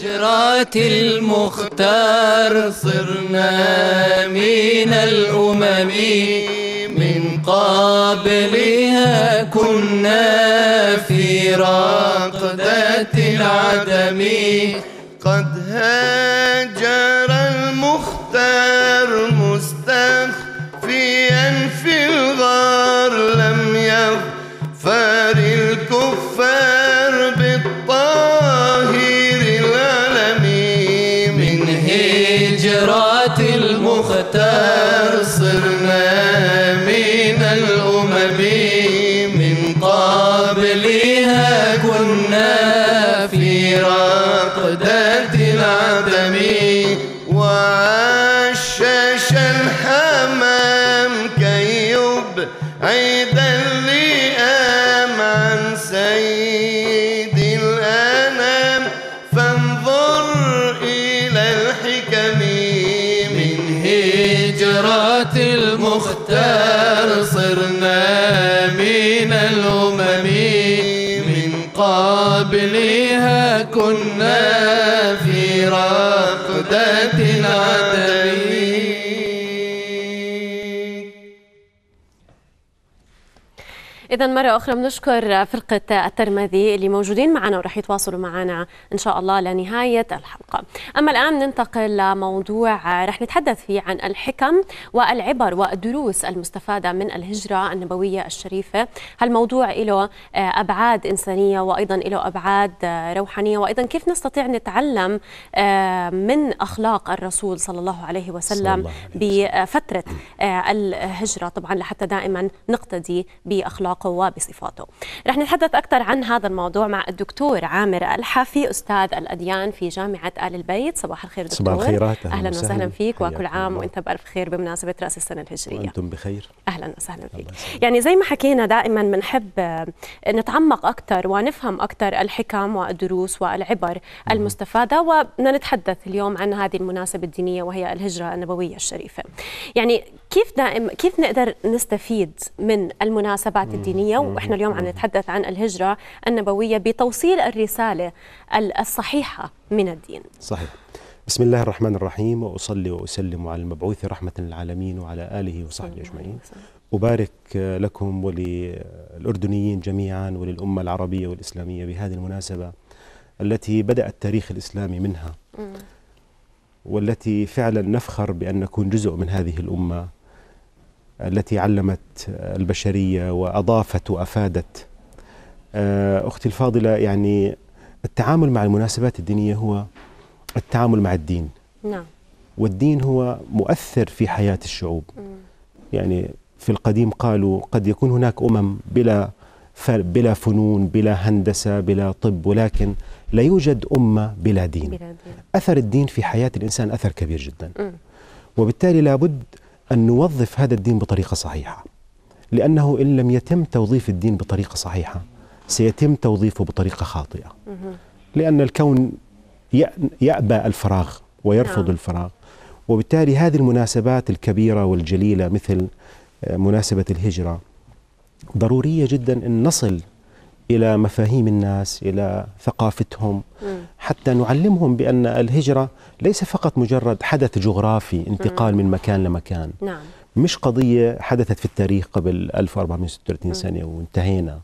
هجرات المختار صرنا من الأمم من قبلها كنا في راقدة العدم قد هاجر عيدا لئام عن سيد الأنام فانظر إلى الحكم من هجرات المختار صرنا من الأمم من قبلها كنا في رقدة العدل إذا مرة أخرى بنشكر فرقة الترمذي اللي موجودين معنا ورح يتواصلوا معنا إن شاء الله لنهاية الحلقة أما الآن ننتقل لموضوع رح نتحدث فيه عن الحكم والعبر والدروس المستفادة من الهجرة النبوية الشريفة هالموضوع له أبعاد إنسانية وأيضا له أبعاد روحانية وأيضا كيف نستطيع نتعلم من أخلاق الرسول صلى الله عليه وسلم بفترة الهجرة طبعا لحتى دائما نقتدي بأخلاق القوة بصفاته رح نتحدث أكثر عن هذا الموضوع مع الدكتور عامر الحافي أستاذ الأديان في جامعة آل البيت صباح الخير دكتور صباح الخيرات أهلا, أهلا وسهلا فيك وكل عام وأنت بألف خير بمناسبة رأس السنة الهجرية وأنتم بخير أهلا وسهلا فيك يعني زي ما حكينا دائما بنحب آه، نتعمق أكثر ونفهم أكثر الحكم والدروس والعبر المستفادة وبدنا نتحدث اليوم عن هذه المناسبة الدينية وهي الهجرة النبوية الشريفة يعني كيف دائم كيف نقدر نستفيد من المناسبات الدينيه واحنا اليوم عم نتحدث عن الهجره النبويه بتوصيل الرساله الصحيحه من الدين صحيح بسم الله الرحمن الرحيم واصلي واسلم على المبعوث رحمه للعالمين وعلى اله وصحبه اجمعين أبارك لكم وللأردنيين جميعا وللأمة العربية والإسلامية بهذه المناسبة التي بدأ التاريخ الإسلامي منها والتي فعلا نفخر بأن نكون جزء من هذه الأمة التي علمت البشرية وأضافت وأفادت آه، أختي الفاضلة يعني التعامل مع المناسبات الدينية هو التعامل مع الدين نعم والدين هو مؤثر في حياة الشعوب يعني في القديم قالوا قد يكون هناك أمم بلا بلا فنون بلا هندسة بلا طب ولكن لا يوجد أمة بلا دين, بلا دين. أثر الدين في حياة الإنسان أثر كبير جدا وبالتالي لابد أن نوظف هذا الدين بطريقة صحيحة لأنه إن لم يتم توظيف الدين بطريقة صحيحة سيتم توظيفه بطريقة خاطئة لأن الكون يأبى الفراغ ويرفض نعم. الفراغ وبالتالي هذه المناسبات الكبيرة والجليلة مثل آه، مناسبة الهجرة ضرورية جدا أن نصل إلى مفاهيم الناس إلى ثقافتهم م. حتى نعلمهم بأن الهجرة ليس فقط مجرد حدث جغرافي انتقال م. من مكان لمكان نعم. مش قضية حدثت في التاريخ قبل 1436 سنة وانتهينا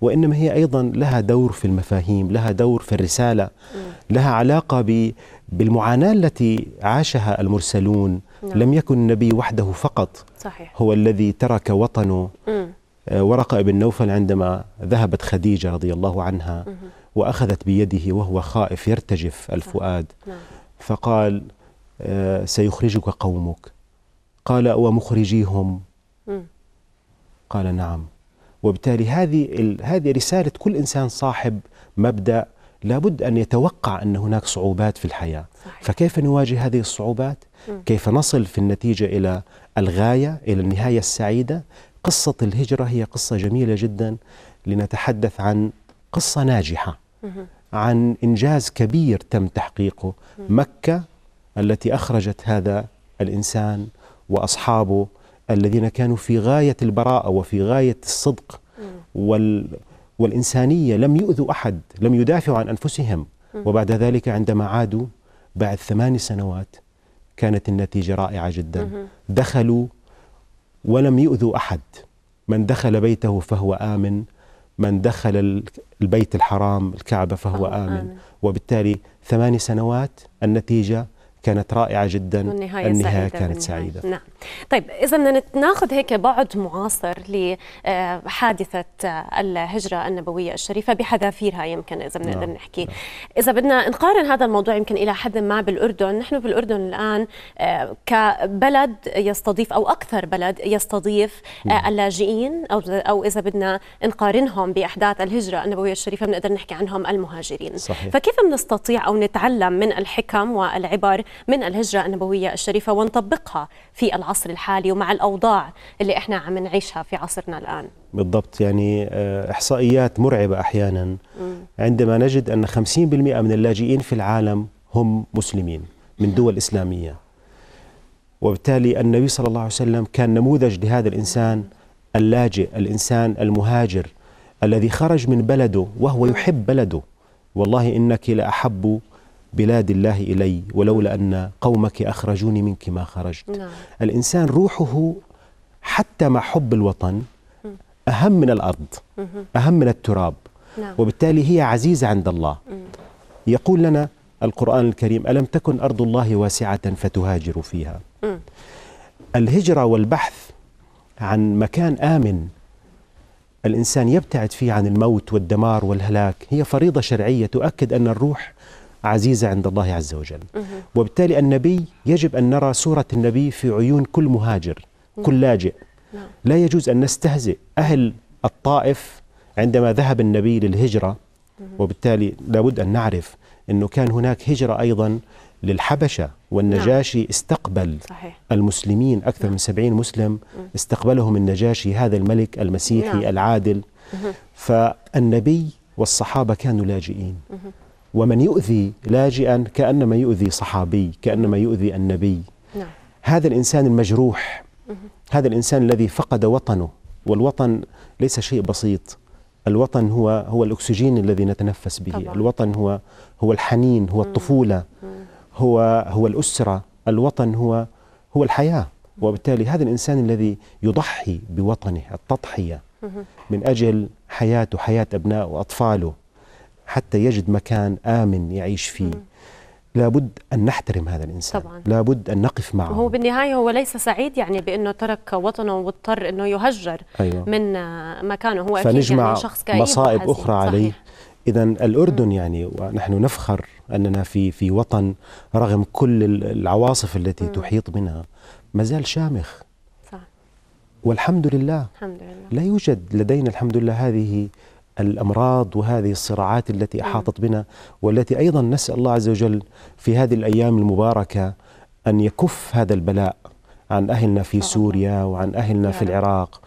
وإنما هي أيضا لها دور في المفاهيم لها دور في الرسالة م. لها علاقة بالمعاناة التي عاشها المرسلون نعم. لم يكن النبي وحده فقط صحيح. هو الذي ترك وطنه م. آه، ورقة ابن نوفل عندما ذهبت خديجة رضي الله عنها وأخذت بيده وهو خائف يرتجف نعم. الفؤاد نعم. فقال آه، سيخرجك قومك قال ومخرجيهم قال نعم وبالتالي هذه هذه رسالة كل إنسان صاحب مبدأ لابد أن يتوقع أن هناك صعوبات في الحياة صحيح. فكيف نواجه هذه الصعوبات؟ كيف نصل في النتيجة إلى الغاية إلى النهاية السعيدة قصة الهجرة هي قصة جميلة جدا لنتحدث عن قصة ناجحة عن إنجاز كبير تم تحقيقه مكة التي أخرجت هذا الإنسان وأصحابه الذين كانوا في غاية البراءة وفي غاية الصدق وال والإنسانية لم يؤذوا أحد لم يدافعوا عن أنفسهم وبعد ذلك عندما عادوا بعد ثمان سنوات كانت النتيجة رائعة جدا دخلوا ولم يؤذوا احد من دخل بيته فهو امن من دخل البيت الحرام الكعبه فهو امن وبالتالي ثماني سنوات النتيجه كانت رائعه جدا والنهايه النهايه سعيدة كانت سعيده نعم طيب اذا ناخذ هيك بعد معاصر لحادثه آه، آه، الهجره النبويه الشريفه بحذافيرها يمكن اذا بنقدر نعم. نحكي نعم. اذا بدنا نقارن هذا الموضوع يمكن الى حد ما بالاردن نحن بالاردن الان آه، كبلد يستضيف او اكثر بلد يستضيف نعم. اللاجئين او او اذا بدنا نقارنهم باحداث الهجره النبويه الشريفه بنقدر نحكي عنهم المهاجرين صحيح. فكيف بنستطيع او نتعلم من الحكم والعبر من الهجرة النبوية الشريفة ونطبقها في العصر الحالي ومع الأوضاع اللي إحنا عم نعيشها في عصرنا الآن بالضبط يعني آه، إحصائيات مرعبة أحيانا عندما نجد أن 50% من اللاجئين في العالم هم مسلمين من دول إسلامية وبالتالي النبي صلى الله عليه وسلم كان نموذج لهذا الإنسان اللاجئ الإنسان المهاجر الذي خرج من بلده وهو يحب بلده والله إنك لأحب بلاد الله إلي ولولا أن قومك أخرجوني منك ما خرجت نعم. الإنسان روحه حتى مع حب الوطن أهم من الأرض أهم من التراب نعم. وبالتالي هي عزيزة عند الله يقول لنا القرآن الكريم ألم تكن أرض الله واسعة فتهاجروا فيها الهجرة والبحث عن مكان آمن الإنسان يبتعد فيه عن الموت والدمار والهلاك هي فريضة شرعية تؤكد أن الروح عزيزة عند الله عز وجل وبالتالي النبي يجب أن نرى صورة النبي في عيون كل مهاجر كل لاجئ نعم. لا يجوز أن نستهزئ أهل الطائف عندما ذهب النبي للهجرة وبالتالي لابد أن نعرف أنه كان هناك هجرة أيضا للحبشة والنجاشي نعم. استقبل صحيح. المسلمين أكثر نعم. من سبعين مسلم استقبلهم النجاشي هذا الملك المسيحي نعم. العادل فالنبي والصحابة كانوا لاجئين ومن يؤذي لاجئا كأنما يؤذي صحابي كأنما يؤذي النبي نعم. هذا الإنسان المجروح هذا الإنسان الذي فقد وطنه والوطن ليس شيء بسيط الوطن هو هو الأكسجين الذي نتنفس به طبعا. الوطن هو هو الحنين هو الطفولة هو هو الأسرة الوطن هو هو الحياة وبالتالي هذا الإنسان الذي يضحي بوطنه التضحية من أجل حياته حياة أبنائه وأطفاله حتى يجد مكان آمن يعيش فيه لابد أن نحترم هذا الإنسان طبعا. لابد أن نقف معه هو بالنهاية هو ليس سعيد يعني بأنه ترك وطنه واضطر أنه يهجر أيوة. من مكانه هو أكيد يعني شخص كئيب مصائب وحزين. أخرى صحيح. عليه إذا الأردن يعني ونحن نفخر أننا في في وطن رغم كل العواصف التي م. تحيط بنا ما زال شامخ صح. والحمد لله الحمد لله لا يوجد لدينا الحمد لله هذه الأمراض وهذه الصراعات التي أحاطت بنا والتي أيضا نسأل الله عز وجل في هذه الأيام المباركة أن يكف هذا البلاء عن أهلنا في آه. سوريا وعن أهلنا في نعم. العراق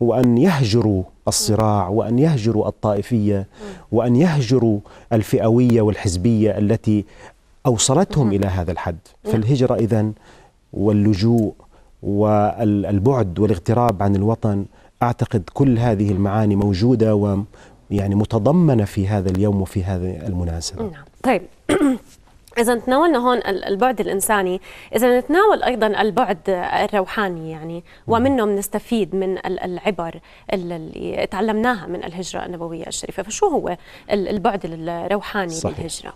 وأن يهجروا الصراع وأن يهجروا الطائفية وأن يهجروا الفئوية والحزبية التي أوصلتهم إلى هذا الحد فالهجرة اذا واللجوء والبعد والاغتراب عن الوطن أعتقد كل هذه المعاني موجودة يعني متضمنة في هذا اليوم وفي هذه المناسبة نعم طيب إذا تناولنا هون البعد الإنساني، إذا نتناول أيضا البعد الروحاني يعني ومنه بنستفيد من العبر اللي تعلمناها من الهجرة النبوية الشريفة، فشو هو البعد الروحاني صحيح. للهجرة؟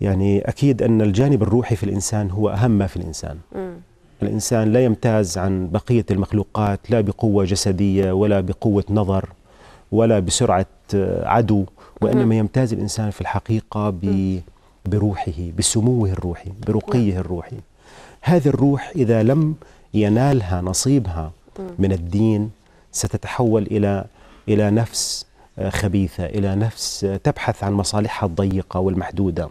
يعني أكيد أن الجانب الروحي في الإنسان هو أهم ما في الإنسان. م. الإنسان لا يمتاز عن بقية المخلوقات لا بقوة جسدية ولا بقوة نظر ولا بسرعة عدو وإنما يمتاز الإنسان في الحقيقة بروحه بسموه الروحي نعم. برقيه الروحي هذه الروح إذا لم ينالها نصيبها من الدين ستتحول إلى إلى نفس آه، خبيثة إلى نفس آه، تبحث عن مصالحها الضيقة والمحدودة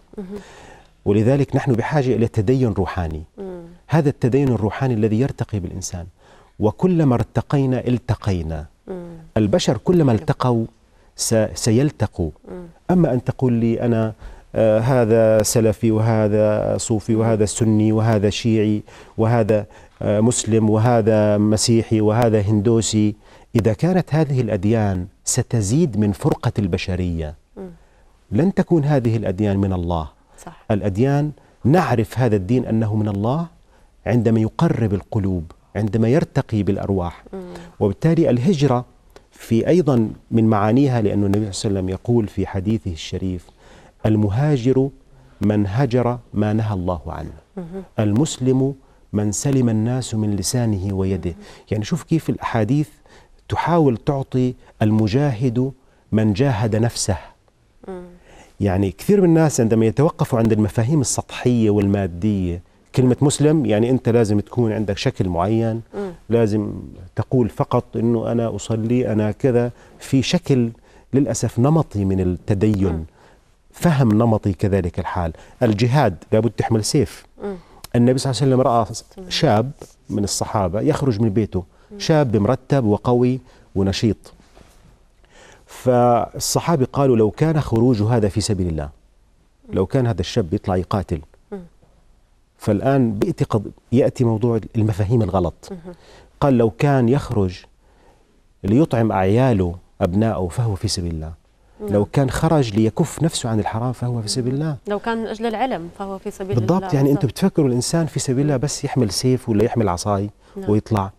ولذلك نحن بحاجة إلى تدين روحاني هذا التدين الروحاني الذي يرتقي بالإنسان وكلما ارتقينا التقينا البشر كلما التقوا سيلتقوا أما أن تقول لي أنا آه، هذا سلفي وهذا صوفي وهذا سني وهذا شيعي وهذا آه، مسلم وهذا مسيحي وهذا هندوسي إذا كانت هذه الأديان ستزيد من فرقة البشرية لن تكون هذه الأديان من الله صح. الأديان نعرف هذا الدين أنه من الله عندما يقرب القلوب عندما يرتقي بالأرواح وبالتالي الهجرة في أيضا من معانيها لأن النبي صلى الله عليه وسلم يقول في حديثه الشريف المهاجر من هجر ما نهى الله عنه المسلم من سلم الناس من لسانه ويده يعني شوف كيف الأحاديث تحاول تعطي المجاهد من جاهد نفسه يعني كثير من الناس عندما يتوقفوا عند المفاهيم السطحية والمادية كلمة مسلم يعني أنت لازم تكون عندك شكل معين لازم تقول فقط انه انا اصلي انا كذا في شكل للاسف نمطي من التدين نعم. فهم نمطي كذلك الحال الجهاد لابد تحمل سيف النبي صلى الله عليه وسلم راى شاب من الصحابه يخرج من بيته شاب مرتب وقوي ونشيط فالصحابه قالوا لو كان خروج هذا في سبيل الله لو كان هذا الشاب يطلع يقاتل فالآن بيأتي يأتي موضوع المفاهيم الغلط قال لو كان يخرج ليطعم أعياله أبنائه فهو في سبيل الله نعم. لو كان خرج ليكف نفسه عن الحرام فهو في سبيل الله لو كان من أجل العلم فهو في سبيل بالضبط الله بالضبط يعني أنتم بتفكروا الإنسان في سبيل الله بس يحمل سيف ولا يحمل عصاي نعم. ويطلع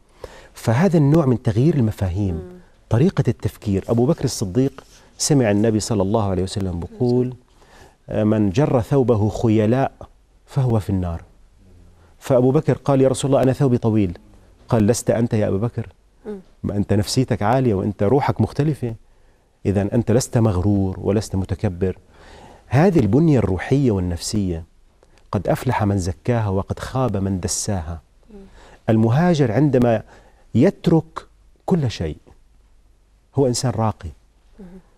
فهذا النوع من تغيير المفاهيم مم. طريقة التفكير أبو بكر الصديق سمع النبي صلى الله عليه وسلم بقول من جر ثوبه خيلاء فهو في النار فأبو بكر قال يا رسول الله أنا ثوبي طويل قال لست أنت يا أبو بكر ما أنت نفسيتك عالية وأنت روحك مختلفة إذا أنت لست مغرور ولست متكبر هذه البنية الروحية والنفسية قد أفلح من زكاها وقد خاب من دساها المهاجر عندما يترك كل شيء هو إنسان راقي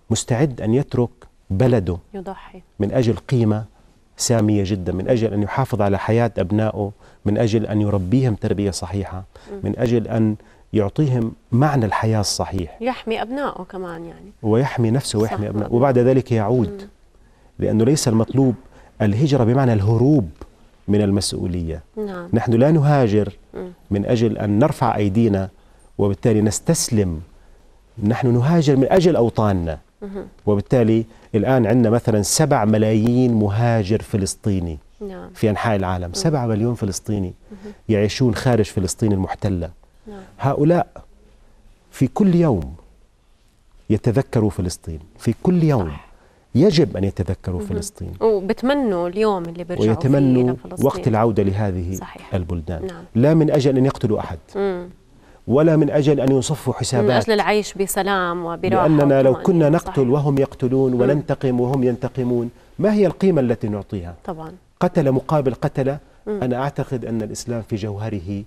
مستعد أن يترك بلده يضحي من أجل قيمة سامية جدا من أجل أن يحافظ على حياة أبنائه من أجل أن يربيهم تربية صحيحة من أجل أن يعطيهم معنى الحياة الصحيح يحمي أبنائه كمان يعني ويحمي نفسه ويحمي أبنائه وبعد ذلك يعود لأنه ليس المطلوب الهجرة بمعنى الهروب من المسؤولية نعم. نحن لا نهاجر من أجل أن نرفع أيدينا وبالتالي نستسلم نحن نهاجر من أجل أوطاننا وبالتالي الآن عندنا مثلا 7 ملايين مهاجر فلسطيني نعم. في أنحاء العالم 7 مليون فلسطيني يعيشون خارج فلسطين المحتلة نعم. هؤلاء في كل يوم يتذكروا فلسطين في كل يوم يجب أن يتذكروا فلسطين وبتمنوا اليوم اللي بيرجعوا ويتمنوا فيه وقت العودة لهذه صحيح. البلدان نعم. لا من أجل أن يقتلوا أحد مم. ولا من أجل أن يصفوا حسابات من أجل العيش بسلام وبراحة لأننا لو كنا نقتل صحيح. وهم يقتلون وننتقم وهم ينتقمون ما هي القيمة التي نعطيها طبعا قتل مقابل قتل أنا أعتقد أن الإسلام في جوهره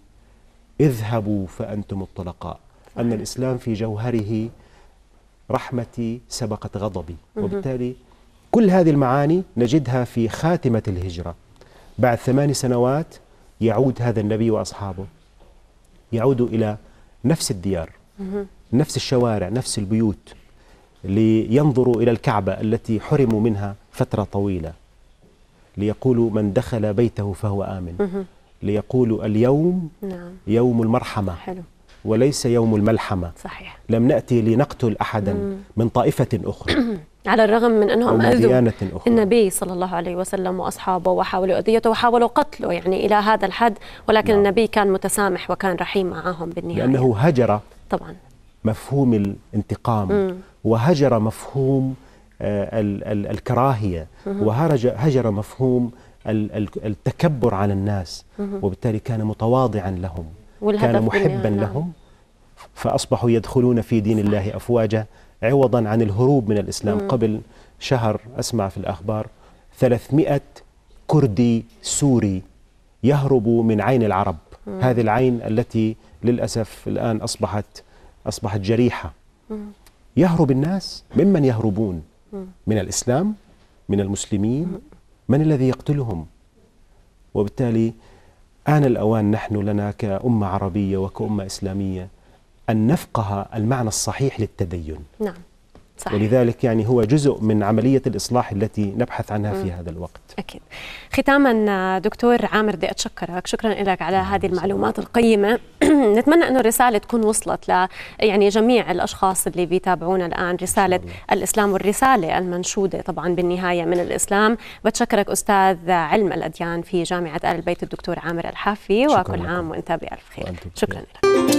اذهبوا فأنتم الطلقاء أن الإسلام في جوهره رحمتي سبقت غضبي وبالتالي كل هذه المعاني نجدها في خاتمة الهجرة بعد ثمان سنوات يعود هذا النبي وأصحابه يعود إلى نفس الديار نفس الشوارع نفس البيوت لينظروا إلى الكعبة التي حرموا منها فترة طويلة ليقولوا من دخل بيته فهو آمن ليقولوا اليوم نعم. يوم المرحمة حلو. وليس يوم الملحمة صحيح. لم نأتي لنقتل أحدا من طائفة أخرى على الرغم من انهم اذوا النبي صلى الله عليه وسلم واصحابه وحاولوا اذيته وحاولوا قتله يعني الى هذا الحد ولكن نعم. النبي كان متسامح وكان رحيم معهم بالنهايه لانه هجر طبعا مفهوم الانتقام م. وهجر مفهوم آه، الكراهيه وهجر مفهوم التكبر على الناس وبالتالي كان متواضعا لهم كان محبا لهم فاصبحوا يدخلون في دين الله افواجا عوضا عن الهروب من الإسلام مم. قبل شهر أسمع في الأخبار 300 كردي سوري يهرب من عين العرب مم. هذه العين التي للأسف الآن أصبحت أصبحت جريحة مم. يهرب الناس ممن يهربون من الإسلام من المسلمين من الذي يقتلهم وبالتالي آن الأوان نحن لنا كأمة عربية وكأمة إسلامية أن نفقه المعنى الصحيح للتدين نعم صحيح. ولذلك يعني هو جزء من عملية الإصلاح التي نبحث عنها في هذا الوقت أكيد ختاما دكتور عامر بدي أتشكرك شكرا لك على نعم، هذه المعلومات القيمة نتمنى أنه الرسالة تكون وصلت يعني جميع الأشخاص اللي بيتابعونا الآن رسالة الإسلام والرسالة المنشودة طبعا بالنهاية من الإسلام بتشكرك أستاذ علم الأديان في جامعة آل البيت الدكتور عامر الحافي وكل عام وأنت بألف خير شكرا لك